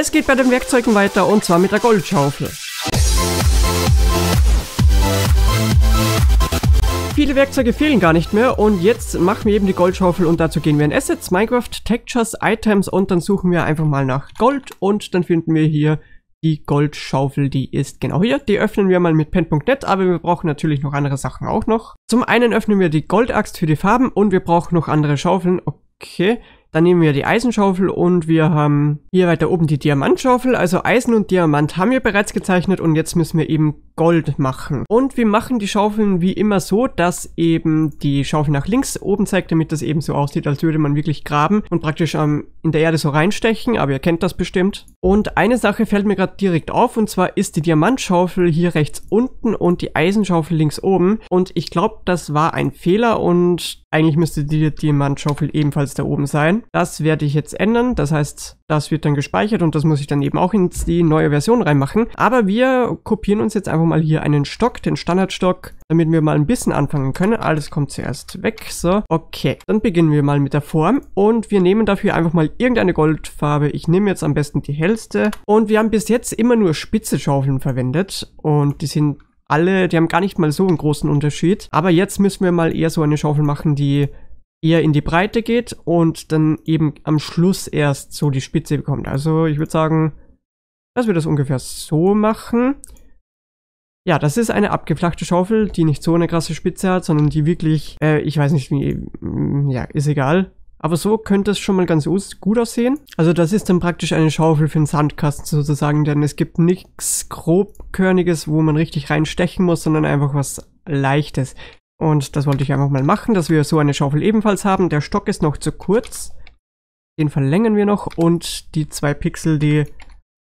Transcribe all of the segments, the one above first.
Es geht bei den Werkzeugen weiter und zwar mit der Goldschaufel. Viele Werkzeuge fehlen gar nicht mehr und jetzt machen wir eben die Goldschaufel und dazu gehen wir in Assets, Minecraft, Textures, Items und dann suchen wir einfach mal nach Gold und dann finden wir hier die Goldschaufel, die ist genau hier. Die öffnen wir mal mit pen.net, aber wir brauchen natürlich noch andere Sachen auch noch. Zum einen öffnen wir die Goldaxt für die Farben und wir brauchen noch andere Schaufeln. Okay, dann nehmen wir die Eisenschaufel und wir haben hier weiter oben die Diamantschaufel. Also Eisen und Diamant haben wir bereits gezeichnet und jetzt müssen wir eben Gold machen. Und wir machen die Schaufeln wie immer so, dass eben die Schaufel nach links oben zeigt, damit das eben so aussieht, als würde man wirklich graben und praktisch ähm, in der Erde so reinstechen. Aber ihr kennt das bestimmt. Und eine Sache fällt mir gerade direkt auf und zwar ist die Diamantschaufel hier rechts unten und die Eisenschaufel links oben. Und ich glaube, das war ein Fehler und eigentlich müsste die Diamantschaufel ebenfalls da oben sein rein. Das werde ich jetzt ändern. Das heißt, das wird dann gespeichert und das muss ich dann eben auch in die neue Version reinmachen. Aber wir kopieren uns jetzt einfach mal hier einen Stock, den Standardstock, damit wir mal ein bisschen anfangen können. Alles kommt zuerst weg. So, okay. Dann beginnen wir mal mit der Form und wir nehmen dafür einfach mal irgendeine Goldfarbe. Ich nehme jetzt am besten die hellste. Und wir haben bis jetzt immer nur spitze Schaufeln verwendet und die sind alle, die haben gar nicht mal so einen großen Unterschied. Aber jetzt müssen wir mal eher so eine Schaufel machen, die eher in die Breite geht und dann eben am Schluss erst so die Spitze bekommt. Also ich würde sagen, dass wir das ungefähr so machen. Ja, das ist eine abgeflachte Schaufel, die nicht so eine krasse Spitze hat, sondern die wirklich, äh, ich weiß nicht wie, mm, ja, ist egal. Aber so könnte es schon mal ganz gut aussehen. Also das ist dann praktisch eine Schaufel für den Sandkasten sozusagen, denn es gibt nichts grobkörniges, wo man richtig reinstechen muss, sondern einfach was leichtes. Und das wollte ich einfach mal machen, dass wir so eine Schaufel ebenfalls haben. Der Stock ist noch zu kurz. Den verlängern wir noch und die zwei Pixel, die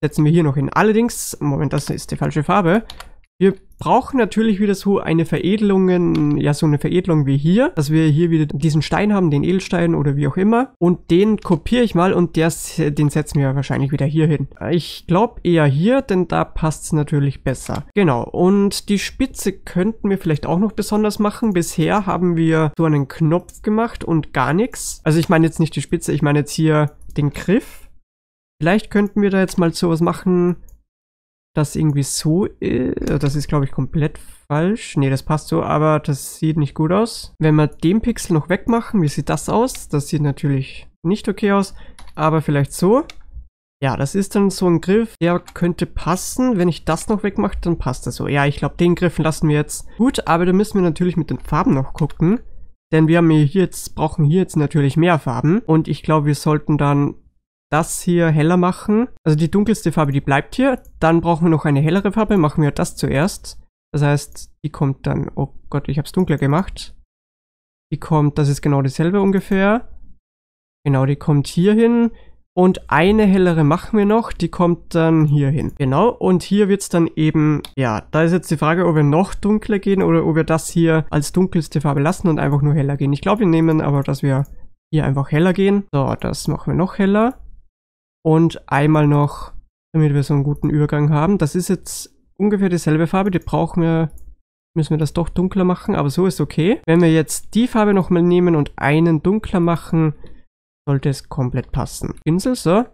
setzen wir hier noch hin. Allerdings, Moment, das ist die falsche Farbe brauchen natürlich wieder so eine Veredelung, ja so eine Veredelung wie hier, dass wir hier wieder diesen Stein haben, den Edelstein oder wie auch immer. Und den kopiere ich mal und der, den setzen wir wahrscheinlich wieder hier hin. Ich glaube eher hier, denn da passt es natürlich besser. Genau, und die Spitze könnten wir vielleicht auch noch besonders machen. Bisher haben wir so einen Knopf gemacht und gar nichts. Also ich meine jetzt nicht die Spitze, ich meine jetzt hier den Griff. Vielleicht könnten wir da jetzt mal sowas machen, das irgendwie so ist. Äh, das ist, glaube ich, komplett falsch. Nee, das passt so, aber das sieht nicht gut aus. Wenn wir den Pixel noch wegmachen, wie sieht das aus? Das sieht natürlich nicht okay aus, aber vielleicht so. Ja, das ist dann so ein Griff, der könnte passen. Wenn ich das noch wegmache, dann passt das so. Ja, ich glaube, den Griff lassen wir jetzt. Gut, aber da müssen wir natürlich mit den Farben noch gucken. Denn wir haben hier jetzt, brauchen hier jetzt natürlich mehr Farben. Und ich glaube, wir sollten dann das hier heller machen. Also die dunkelste Farbe, die bleibt hier. Dann brauchen wir noch eine hellere Farbe. Machen wir das zuerst. Das heißt, die kommt dann... Oh Gott, ich habe es dunkler gemacht. Die kommt, das ist genau dasselbe ungefähr. Genau, die kommt hier hin. Und eine hellere machen wir noch, die kommt dann hier hin. Genau, und hier wird es dann eben, ja, da ist jetzt die Frage, ob wir noch dunkler gehen oder ob wir das hier als dunkelste Farbe lassen und einfach nur heller gehen. Ich glaube, wir nehmen aber, dass wir hier einfach heller gehen. So, das machen wir noch heller. Und einmal noch, damit wir so einen guten Übergang haben. Das ist jetzt ungefähr dieselbe Farbe, die brauchen wir, müssen wir das doch dunkler machen, aber so ist okay. Wenn wir jetzt die Farbe nochmal nehmen und einen dunkler machen, sollte es komplett passen. Pinsel, so.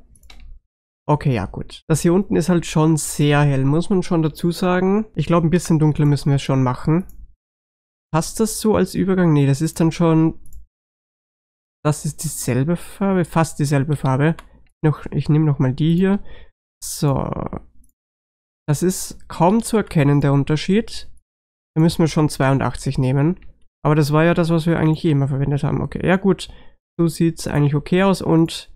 Okay, ja gut. Das hier unten ist halt schon sehr hell, muss man schon dazu sagen. Ich glaube, ein bisschen dunkler müssen wir schon machen. Passt das so als Übergang? Nee, das ist dann schon... Das ist dieselbe Farbe, fast dieselbe Farbe. Noch, ich nehme nochmal die hier. So. Das ist kaum zu erkennen, der Unterschied. Da müssen wir schon 82 nehmen. Aber das war ja das, was wir eigentlich eh immer verwendet haben. Okay, ja gut. So sieht es eigentlich okay aus und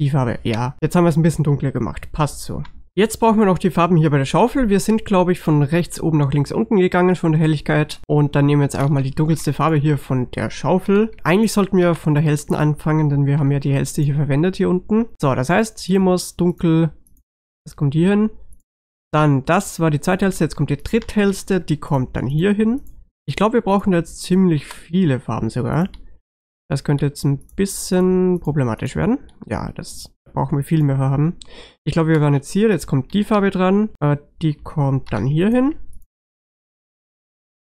die Farbe, ja. Jetzt haben wir es ein bisschen dunkler gemacht. Passt so. Jetzt brauchen wir noch die Farben hier bei der Schaufel. Wir sind, glaube ich, von rechts oben nach links unten gegangen von der Helligkeit. Und dann nehmen wir jetzt einfach mal die dunkelste Farbe hier von der Schaufel. Eigentlich sollten wir von der hellsten anfangen, denn wir haben ja die hellste hier verwendet hier unten. So, das heißt, hier muss dunkel... Das kommt hier hin. Dann, das war die zweithellste, jetzt kommt die dritthellste, die kommt dann hier hin. Ich glaube, wir brauchen jetzt ziemlich viele Farben sogar. Das könnte jetzt ein bisschen problematisch werden. Ja, das brauchen wir viel mehr haben. Ich glaube, wir waren jetzt hier. Jetzt kommt die Farbe dran. Äh, die kommt dann hier hin.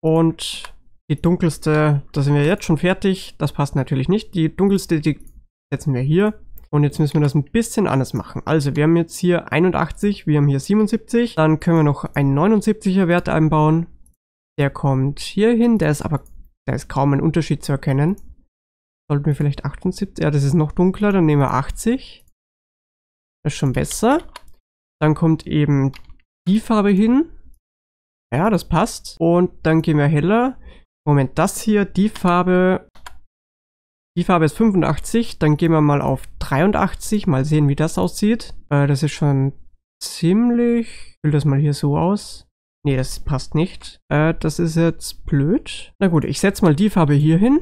Und die dunkelste, da sind wir jetzt schon fertig. Das passt natürlich nicht. Die dunkelste, die setzen wir hier. Und jetzt müssen wir das ein bisschen anders machen. Also wir haben jetzt hier 81, wir haben hier 77. Dann können wir noch einen 79er Wert einbauen. Der kommt hier hin, der ist aber, da ist kaum ein Unterschied zu erkennen. Sollten wir vielleicht 78, ja das ist noch dunkler, dann nehmen wir 80. Das ist schon besser. Dann kommt eben die Farbe hin. Ja, das passt. Und dann gehen wir heller. Moment, das hier, die Farbe. Die Farbe ist 85. Dann gehen wir mal auf 83. Mal sehen, wie das aussieht. Äh, das ist schon ziemlich... Ich will das mal hier so aus. Nee, das passt nicht. Äh, das ist jetzt blöd. Na gut, ich setze mal die Farbe hier hin.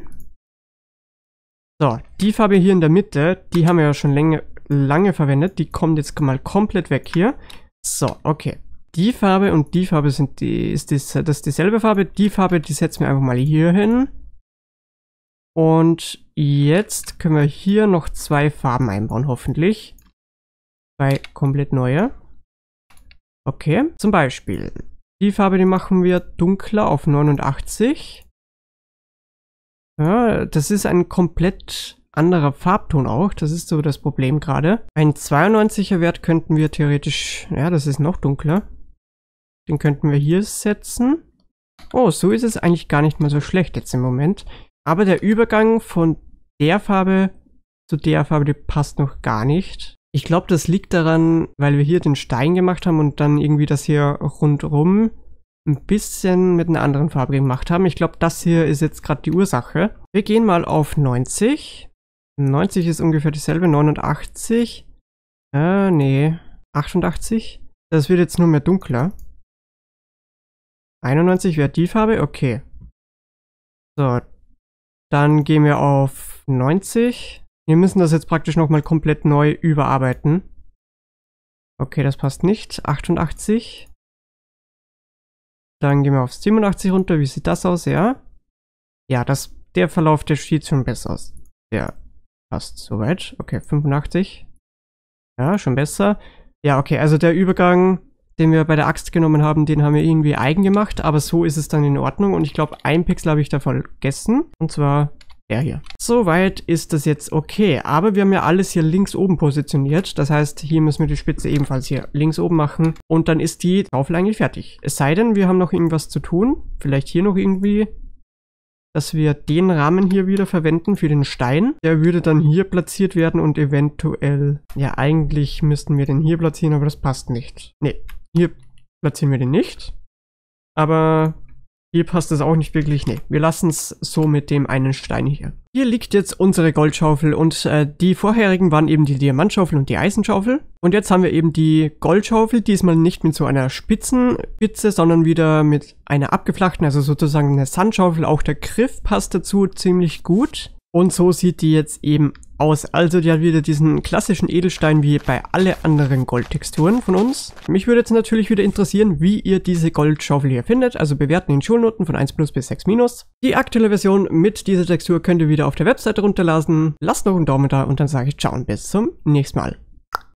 So, die Farbe hier in der Mitte, die haben wir ja schon länger, lange verwendet. Die kommt jetzt mal komplett weg hier. So, okay. Die Farbe und die Farbe sind die, ist das, das ist dieselbe Farbe. Die Farbe, die setzen wir einfach mal hier hin. Und jetzt können wir hier noch zwei Farben einbauen, hoffentlich. Zwei komplett neue. Okay, zum Beispiel. Die Farbe, die machen wir dunkler auf 89. Ja, das ist ein komplett anderer Farbton auch. Das ist so das Problem gerade. Ein 92er Wert könnten wir theoretisch... Ja, das ist noch dunkler. Den könnten wir hier setzen. Oh, so ist es eigentlich gar nicht mal so schlecht jetzt im Moment. Aber der Übergang von der Farbe zu der Farbe, die passt noch gar nicht. Ich glaube, das liegt daran, weil wir hier den Stein gemacht haben und dann irgendwie das hier rundrum ein bisschen mit einer anderen Farbe gemacht haben. Ich glaube, das hier ist jetzt gerade die Ursache. Wir gehen mal auf 90 90 ist ungefähr dieselbe, 89. Äh, nee, 88. Das wird jetzt nur mehr dunkler. 91 wäre die Farbe, okay. So, dann gehen wir auf 90. Wir müssen das jetzt praktisch nochmal komplett neu überarbeiten. Okay, das passt nicht. 88. Dann gehen wir auf 87 runter. Wie sieht das aus? Ja. Ja, das, der Verlauf, der sieht schon besser aus. Ja, Passt soweit. Okay, 85. Ja, schon besser. Ja, okay, also der Übergang, den wir bei der Axt genommen haben, den haben wir irgendwie eigen gemacht, aber so ist es dann in Ordnung und ich glaube, ein Pixel habe ich da vergessen und zwar der hier. Soweit ist das jetzt okay, aber wir haben ja alles hier links oben positioniert, das heißt, hier müssen wir die Spitze ebenfalls hier links oben machen und dann ist die Tafel eigentlich fertig. Es sei denn, wir haben noch irgendwas zu tun, vielleicht hier noch irgendwie dass wir den Rahmen hier wieder verwenden für den Stein. Der würde dann hier platziert werden und eventuell, ja eigentlich müssten wir den hier platzieren, aber das passt nicht. Ne, hier platzieren wir den nicht. Aber hier passt es auch nicht wirklich. Ne, wir lassen es so mit dem einen Stein hier. Hier liegt jetzt unsere Goldschaufel und äh, die vorherigen waren eben die Diamantschaufel und die Eisenschaufel. Und jetzt haben wir eben die Goldschaufel, diesmal nicht mit so einer spitzen Spitze, sondern wieder mit einer abgeflachten, also sozusagen eine Sandschaufel. Auch der Griff passt dazu ziemlich gut. Und so sieht die jetzt eben aus. Also die hat wieder diesen klassischen Edelstein wie bei alle anderen Goldtexturen von uns. Mich würde jetzt natürlich wieder interessieren, wie ihr diese Goldschaufel hier findet. Also bewerten in Schulnoten von 1 plus bis 6 minus. Die aktuelle Version mit dieser Textur könnt ihr wieder auf der Webseite runterlassen. Lasst noch einen Daumen da und dann sage ich ciao und bis zum nächsten Mal.